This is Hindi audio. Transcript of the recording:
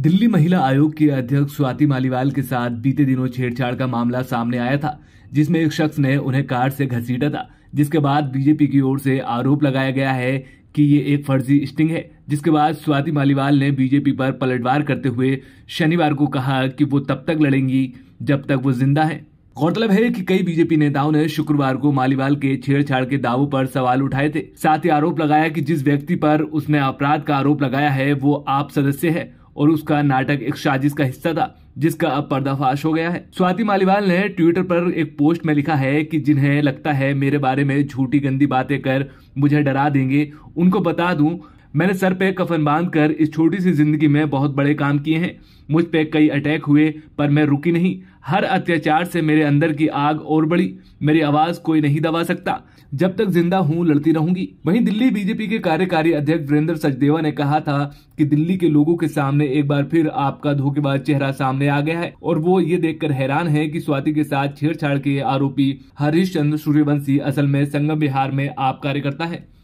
दिल्ली महिला आयोग की अध्यक्ष स्वाति मालीवाल के साथ बीते दिनों छेड़छाड़ का मामला सामने आया था जिसमें एक शख्स ने उन्हें कार से घसीटा था जिसके बाद बीजेपी की ओर से आरोप लगाया गया है कि ये एक फर्जी स्टिंग है जिसके बाद स्वाति मालीवाल ने बीजेपी पर पलटवार करते हुए शनिवार को कहा कि वो तब तक लड़ेंगी जब तक वो जिंदा है गौरतलब है कि कई बीजेपी नेताओं ने शुक्रवार को मालीवाल के छेड़छाड़ के दावों पर सवाल उठाए थे साथ ही आरोप लगाया कि जिस व्यक्ति पर उसने अपराध का आरोप लगाया है वो आप सदस्य है और उसका नाटक एक साजिश का हिस्सा था जिसका अब पर्दाफाश हो गया है स्वाति मालीवाल ने ट्विटर पर एक पोस्ट में लिखा है कि जिन्हें लगता है मेरे बारे में झूठी गंदी बातें कर मुझे डरा देंगे उनको बता दूं मैंने सर पे कफन बांध कर इस छोटी सी जिंदगी में बहुत बड़े काम किए हैं मुझ पे कई अटैक हुए पर मैं रुकी नहीं हर अत्याचार से मेरे अंदर की आग और बढ़ी मेरी आवाज कोई नहीं दबा सकता जब तक जिंदा हूँ लड़ती रहूंगी वहीं दिल्ली बीजेपी के कार्यकारी अध्यक्ष वीरेंद्र सचदेवा ने कहा था कि दिल्ली के लोगों के सामने एक बार फिर आपका धोखेबाज चेहरा सामने आ गया है और वो ये देखकर हैरान है कि स्वाति के साथ छेड़छाड़ के आरोपी हरीश चंद्र सूर्यवंशी असल में संगम बिहार में आप कार्यकर्ता है